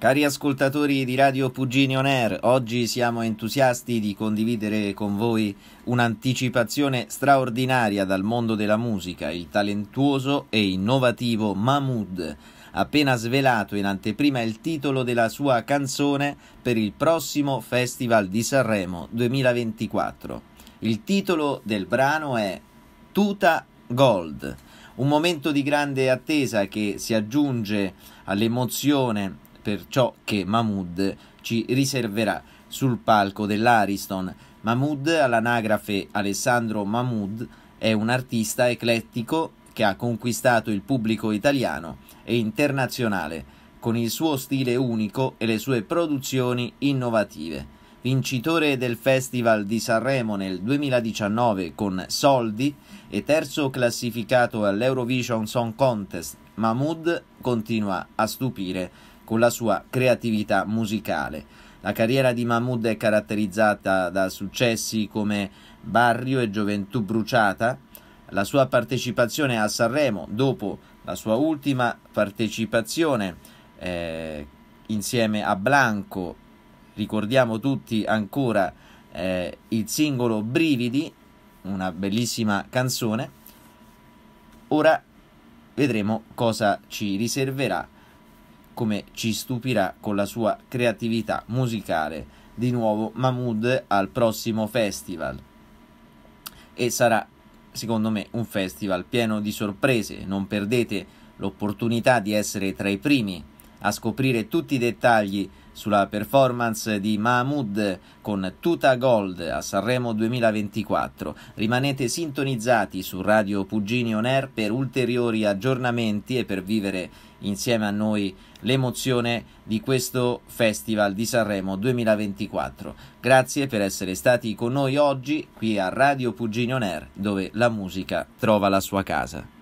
Cari ascoltatori di Radio Pugini On Air, oggi siamo entusiasti di condividere con voi un'anticipazione straordinaria dal mondo della musica, il talentuoso e innovativo Mahmood, appena svelato in anteprima il titolo della sua canzone per il prossimo Festival di Sanremo 2024. Il titolo del brano è Tuta Gold, un momento di grande attesa che si aggiunge all'emozione per ciò che Mahmoud ci riserverà sul palco dell'Ariston. Mahmoud, all'anagrafe Alessandro Mahmoud, è un artista eclettico che ha conquistato il pubblico italiano e internazionale con il suo stile unico e le sue produzioni innovative. Vincitore del Festival di Sanremo nel 2019 con Soldi e terzo classificato all'Eurovision Song Contest, Mahmoud continua a stupire con la sua creatività musicale. La carriera di Mahmoud è caratterizzata da successi come Barrio e Gioventù Bruciata. La sua partecipazione a Sanremo, dopo la sua ultima partecipazione eh, insieme a Blanco, ricordiamo tutti ancora eh, il singolo Brividi, una bellissima canzone. Ora vedremo cosa ci riserverà come ci stupirà con la sua creatività musicale. Di nuovo Mahmood al prossimo festival e sarà secondo me un festival pieno di sorprese, non perdete l'opportunità di essere tra i primi a scoprire tutti i dettagli sulla performance di Mahmoud con Tuta Gold a Sanremo 2024. Rimanete sintonizzati su Radio Pugini On Air per ulteriori aggiornamenti e per vivere insieme a noi l'emozione di questo Festival di Sanremo 2024. Grazie per essere stati con noi oggi qui a Radio Pugini On Air dove la musica trova la sua casa.